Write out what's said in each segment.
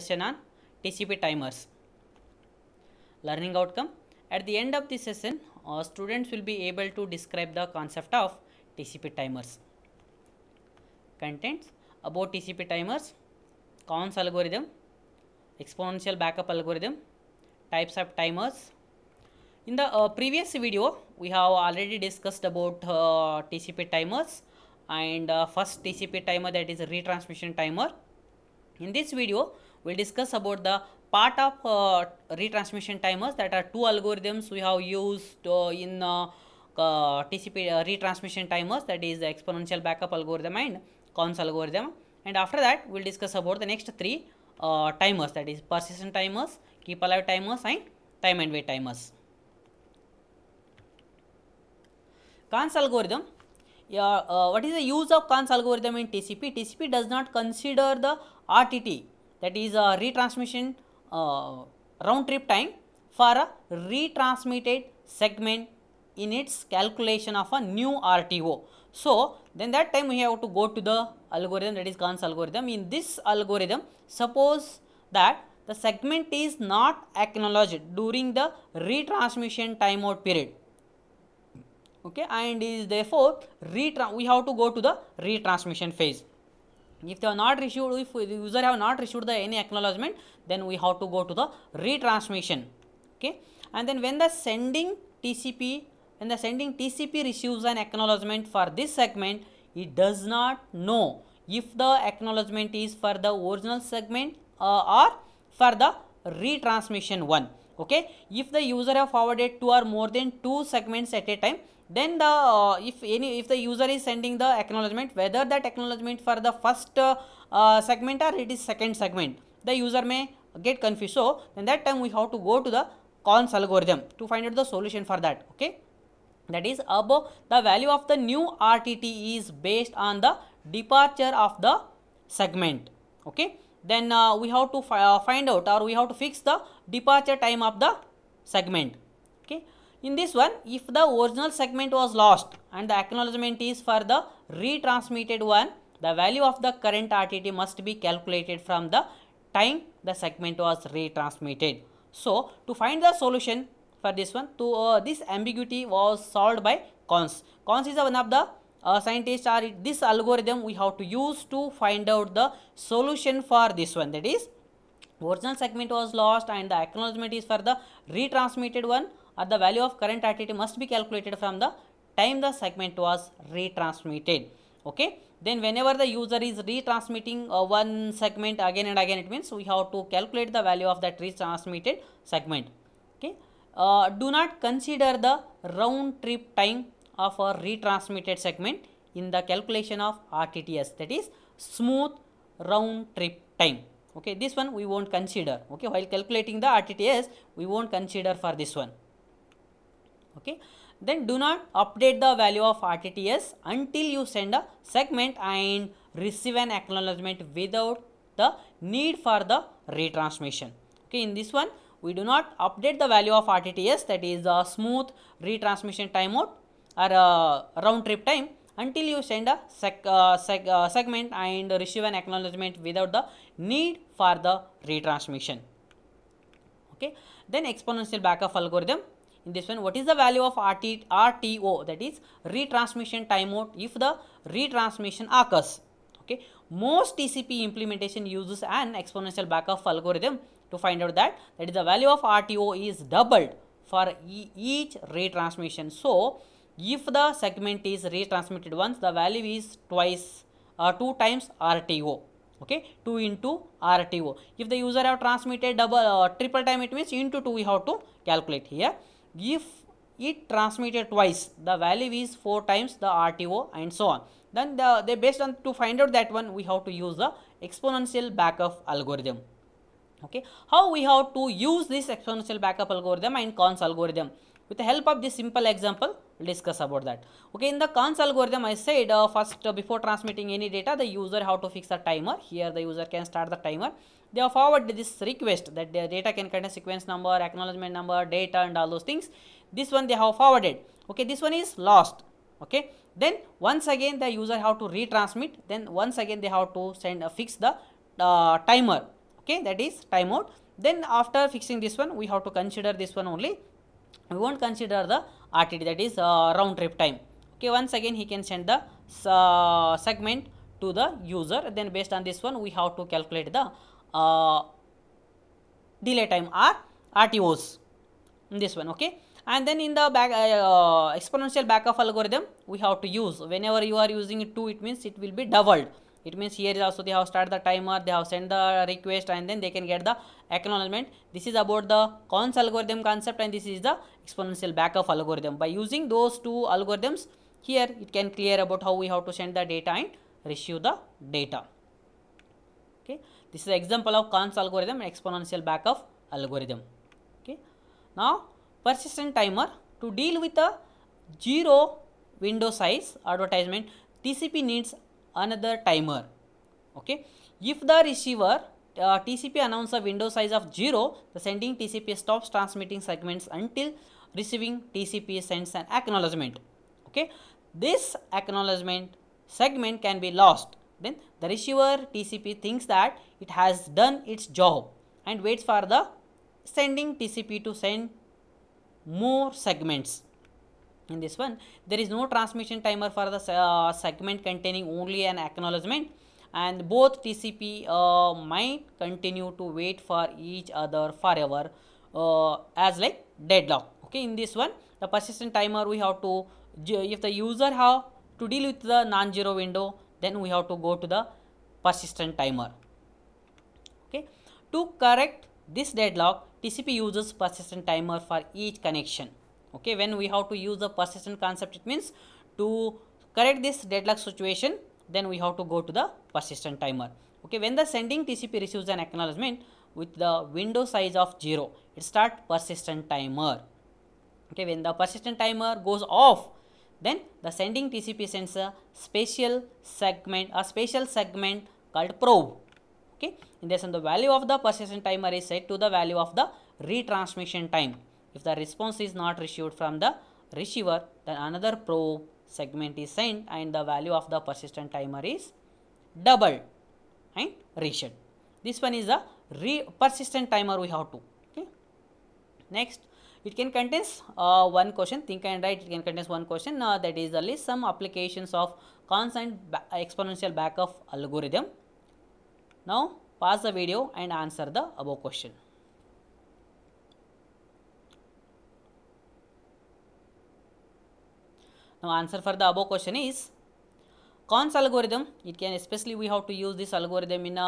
session on TCP timers. Learning outcome. At the end of the session, uh, students will be able to describe the concept of TCP timers. Contents about TCP timers, Kahn's algorithm, exponential backup algorithm, types of timers. In the uh, previous video, we have already discussed about uh, TCP timers and uh, first TCP timer that is retransmission timer. In this video, We'll discuss about the part of uh, retransmission timers that are two algorithms we have used uh, in uh, uh TCP uh, retransmission timers that is the exponential backup algorithm and cons algorithm and after that we'll discuss about the next three uh, timers that is persistent timers keep alive timers and time and wait timers Kahn's algorithm yeah, what is the use of Kahn's algorithm in tcp tcp does not consider the rtt that is a retransmission uh, round trip time for a retransmitted segment in its calculation of a new RTO. So, then that time we have to go to the algorithm that is Kahn's algorithm. In this algorithm, suppose that the segment is not acknowledged during the retransmission timeout period. Okay, and is therefore, we have to go to the retransmission phase. If they are not received, if the user have not received the any acknowledgement, then we have to go to the retransmission. Okay, and then when the sending TCP, when the sending TCP receives an acknowledgement for this segment, it does not know if the acknowledgement is for the original segment uh, or for the retransmission one. Okay, if the user have forwarded two or more than two segments at a time, then the uh, if any if the user is sending the acknowledgement whether that acknowledgement for the first uh, uh, segment or it is second segment the user may get confused so in that time we have to go to the cons algorithm to find out the solution for that okay that is above the value of the new rtt is based on the departure of the segment okay then uh, we have to fi uh, find out or we have to fix the departure time of the segment okay in this one, if the original segment was lost and the acknowledgement is for the retransmitted one, the value of the current RTT must be calculated from the time the segment was retransmitted. So, to find the solution for this one, to uh, this ambiguity was solved by cons. Cons is one of the uh, scientists are this algorithm we have to use to find out the solution for this one that is original segment was lost and the acknowledgement is for the retransmitted one or the value of current RTT must be calculated from the time the segment was retransmitted. Okay. Then whenever the user is retransmitting uh, one segment again and again, it means we have to calculate the value of that retransmitted segment. Okay. Uh, do not consider the round trip time of a retransmitted segment in the calculation of RTTS that is smooth round trip time. Okay, this one we won't consider. Okay, while calculating the RTTS, we won't consider for this one okay then do not update the value of RTTS until you send a segment and receive an acknowledgement without the need for the retransmission okay in this one we do not update the value of RTTS that is the smooth retransmission timeout or round trip time until you send a sec, uh, seg, uh, segment and receive an acknowledgement without the need for the retransmission okay then exponential backup algorithm in this one, what is the value of RT, RTO that is retransmission timeout if the retransmission occurs? Okay. Most TCP implementation uses an exponential backup algorithm to find out that that is the value of RTO is doubled for e each retransmission. So, if the segment is retransmitted once, the value is twice or uh, 2 times RTO okay 2 into RTO. If the user have transmitted double uh, triple time it means into 2 we have to calculate here if it transmitted twice the value is four times the RTO and so on then the, they based on to find out that one we have to use the exponential backup algorithm okay how we have to use this exponential backup algorithm and cons algorithm with the help of this simple example, we'll discuss about that. Okay, in the cons algorithm, I said uh, first uh, before transmitting any data, the user how to fix a timer. Here the user can start the timer. They have forwarded this request that the data can contain sequence number, acknowledgement number, data and all those things. This one they have forwarded. Okay, this one is lost. Okay, then once again the user have to retransmit. Then once again they have to send uh, fix the uh, timer. Okay, that is timeout. Then after fixing this one, we have to consider this one only we won't consider the RTD that is uh, round trip time okay once again he can send the uh, segment to the user then based on this one we have to calculate the uh, delay time or RTOs in this one okay and then in the back uh, uh, exponential backup algorithm we have to use whenever you are using it 2 it means it will be doubled it means here is also they have start the timer they have send the request and then they can get the acknowledgement. This is about the Cons algorithm concept and this is the exponential backup algorithm. By using those two algorithms, here it can clear about how we have to send the data and receive the data. Okay. This is an example of Cons algorithm and exponential backup algorithm. Okay. Now, persistent timer to deal with a zero window size advertisement, TCP needs another timer. Okay. If the receiver uh, TCP announces a window size of 0, the sending TCP stops transmitting segments until receiving TCP sends an acknowledgement. Okay, this acknowledgement segment can be lost. Then the receiver TCP thinks that it has done its job and waits for the sending TCP to send more segments. In this one, there is no transmission timer for the uh, segment containing only an acknowledgement and both TCP uh, might continue to wait for each other forever uh, as like deadlock. Okay, in this one, the persistent timer we have to, if the user have to deal with the non-zero window, then we have to go to the persistent timer. Okay, to correct this deadlock, TCP uses persistent timer for each connection. Okay, when we have to use the persistent concept, it means to correct this deadlock situation, then we have to go to the persistent timer. Okay, when the sending TCP receives an acknowledgement with the window size of 0, it start persistent timer. Okay, when the persistent timer goes off, then the sending TCP sends a special segment, a special segment called probe. Okay, in this and the value of the persistent timer is set to the value of the retransmission time. If the response is not received from the receiver, then another probe segment is sent and the value of the persistent timer is doubled and reset. This one is a persistent timer we have to. Okay. Next, it can contains uh, one question, think and write, it can contains one question uh, that is the list some applications of constant ba exponential backup algorithm. Now, pause the video and answer the above question. Now answer for the above question is Kahn's algorithm. It can especially we have to use this algorithm in a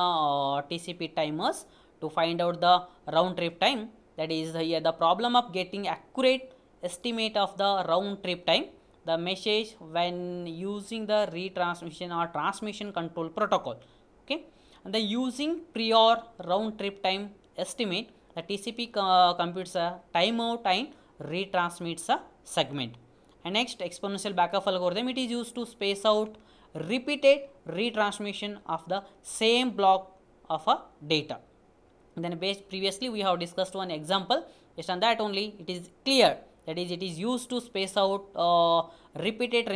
uh, TCP timers to find out the round trip time. That is the, uh, the problem of getting accurate estimate of the round trip time. The message when using the retransmission or transmission control protocol. Okay. And the using prior round trip time estimate the TCP uh, computes a timeout and retransmits a segment. And next exponential backup algorithm, it is used to space out repeated retransmission of the same block of a data. then based previously we have discussed one example, based on that only it is clear that is it is used to space out uh, repeated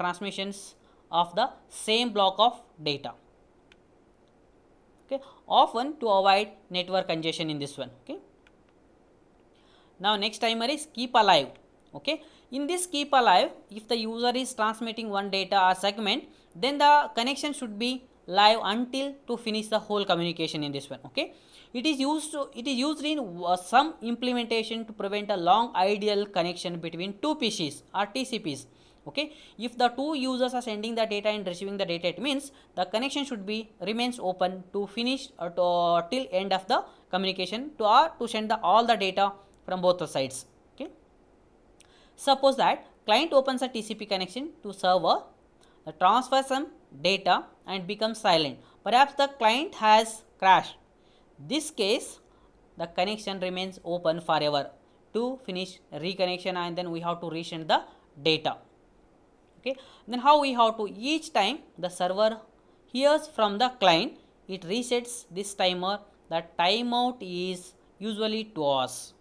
transmissions of the same block of data okay often to avoid network congestion in this one okay now next timer is keep alive okay in this keep alive, if the user is transmitting one data or segment, then the connection should be live until to finish the whole communication in this one, okay. It is used to, it is used in uh, some implementation to prevent a long ideal connection between two PCs or TCPs, okay. If the two users are sending the data and receiving the data, it means the connection should be remains open to finish or uh, to, uh, till end of the communication to or uh, to send the all the data from both the sides. Suppose that client opens a TCP connection to server, transfers some data and becomes silent. Perhaps the client has crashed. This case, the connection remains open forever to finish reconnection and then we have to resend the data. Okay. Then how we have to each time the server hears from the client, it resets this timer. The timeout is usually 2 hours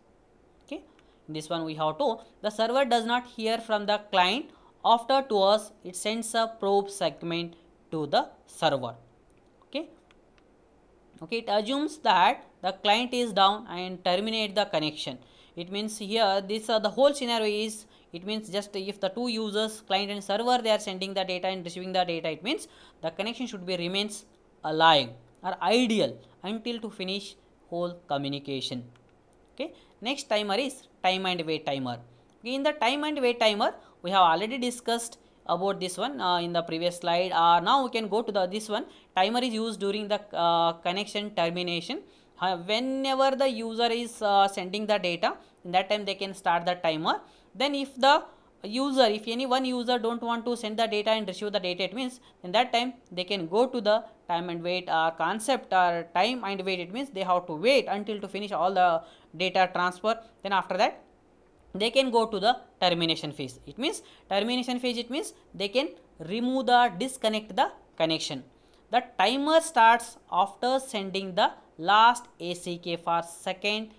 this one we have to the server does not hear from the client after 2 hours it sends a probe segment to the server okay okay it assumes that the client is down and terminate the connection it means here this uh, the whole scenario is it means just if the two users client and server they are sending the data and receiving the data it means the connection should be remains alive or ideal until to finish whole communication okay next timer is time and wait timer okay, in the time and wait timer we have already discussed about this one uh, in the previous slide uh, now we can go to the this one timer is used during the uh, connection termination uh, whenever the user is uh, sending the data in that time they can start the timer then if the user if any one user don't want to send the data and receive the data it means in that time they can go to the time and wait uh, concept or time and wait it means they have to wait until to finish all the data transfer then after that they can go to the termination phase it means termination phase it means they can remove the disconnect the connection the timer starts after sending the last ACK for second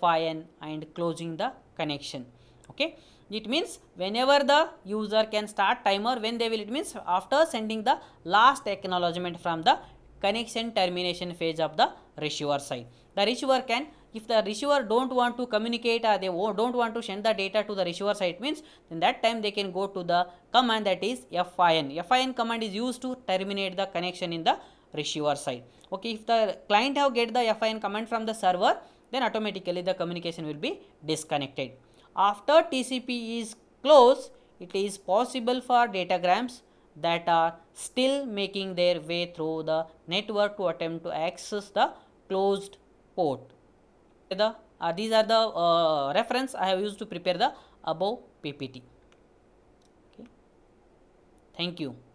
FIN and closing the connection. Okay. It means whenever the user can start timer when they will it means after sending the last acknowledgement from the connection termination phase of the receiver side. The receiver can, if the receiver don't want to communicate or they don't want to send the data to the receiver side means, then that time they can go to the command that is FIN. FIN command is used to terminate the connection in the receiver side. Okay, if the client have get the FIN command from the server, then automatically the communication will be disconnected. After TCP is closed, it is possible for datagrams that are still making their way through the network to attempt to access the closed port. The, uh, these are the uh, reference I have used to prepare the above PPT. Okay. Thank you.